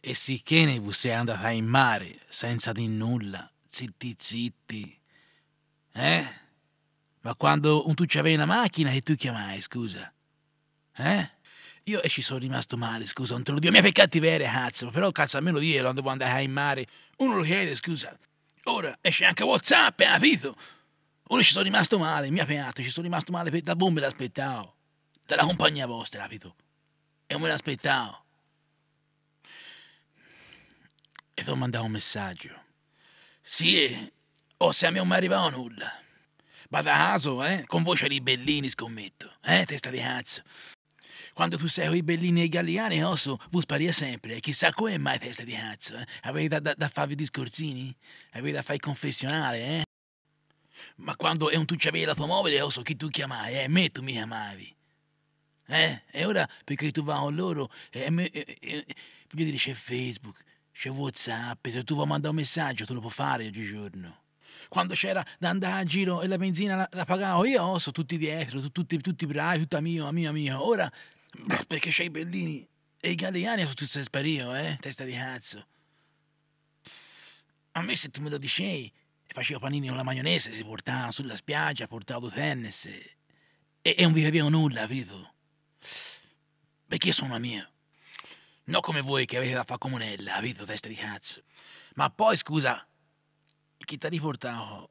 e sicché ne è andata in mare senza di nulla, zitti zitti. Eh? Ma quando tu c'avevi una macchina e tu chiamai, scusa? Eh? Io e eh, ci sono rimasto male, scusa, non te lo dico, mi è per cattiveria, cazzo, però cazzo almeno io quando devo andare in mare, uno lo chiede, scusa. Ora esce anche Whatsapp, capito? Ora ci sono rimasto male, mi ha penato, ci sono rimasto male, per... da bombe l'aspettavo, dalla compagnia vostra, capito? E me l'aspettavo. devo mandare un messaggio. Sì, eh, o se a me non mi arrivava nulla. Ma da caso, eh? Con voce di Bellini, scommetto. Eh, testa di cazzo. Quando tu sei con i Bellini e i Galliani, osso, oh, vuoi sparire sempre. E eh, chissà come mai testa di cazzo, eh? Avete da, da, da farvi discorsini? Avevi da fare il confessionale, eh? Ma quando è un tu c'avevi l'automobile, osso, oh, chi tu chiamai, eh? Me tu mi chiamavi. Eh? E ora, perché tu vai con loro, eh, eh, eh, eh, voglio dire, c'è Facebook, c'è Whatsapp, se tu vuoi mandare un messaggio te lo puoi fare oggigiorno. Quando c'era da andare a giro e la benzina la, la pagavo io, sono tutti dietro, tutti, tutti bravi, tutta mio, mia, mia. Ora, perché c'è i bellini e i galeani sono tutti sparito, eh, testa di cazzo. A me se ti me lo e facevo panini con la maionese, si portava sulla spiaggia, portavo tennis e, e non vivevo nulla, capito? Perché io sono una mia. Non come voi che avete da fa comunella, avete testa di cazzo. Ma poi, scusa, chi ti ha riportato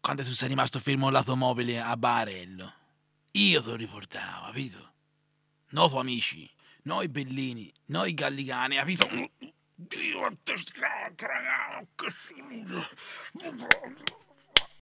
quando tu sei rimasto fermo all'automobile a Barello? Io ti ho riportato, capito? No tuoi amici, no i bellini, no i gallicani, capito? Dio, te scracca, che sfido!